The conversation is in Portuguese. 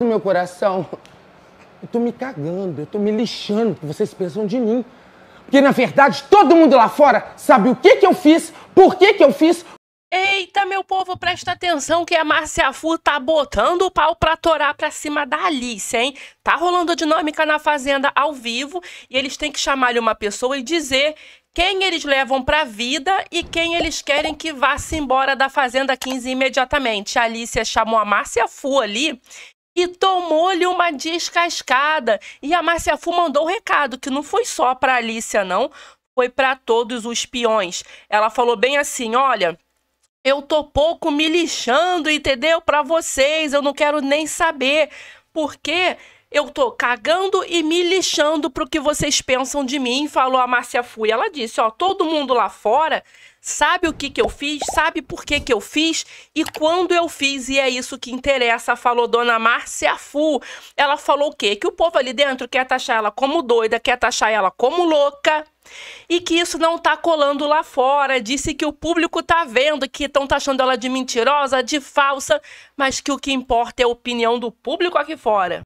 no meu coração. Eu tô me cagando, eu tô me lixando que vocês pensam de mim. Porque na verdade todo mundo lá fora sabe o que que eu fiz, por que que eu fiz. Eita, meu povo, presta atenção que a Márcia Fu tá botando o pau pra torar pra cima da Alice, hein? Tá rolando dinâmica na Fazenda ao vivo e eles têm que chamar uma pessoa e dizer quem eles levam para vida e quem eles querem que vá-se embora da Fazenda 15 imediatamente. A Alice chamou a Márcia Fu ali e tomou-lhe uma descascada. E a Márcia Fu mandou o um recado, que não foi só para Alicia, não, foi para todos os peões. Ela falou bem assim: olha. Eu tô pouco me lixando, entendeu? Para vocês, eu não quero nem saber. Porque eu tô cagando e me lixando pro que vocês pensam de mim, falou a Márcia Fui. Ela disse, ó, todo mundo lá fora sabe o que que eu fiz, sabe por que que eu fiz e quando eu fiz, e é isso que interessa, falou dona Márcia Fu. Ela falou o quê? Que o povo ali dentro quer taxar ela como doida, quer taxar ela como louca e que isso não tá colando lá fora. Disse que o público tá vendo, que estão taxando ela de mentirosa, de falsa, mas que o que importa é a opinião do público aqui fora.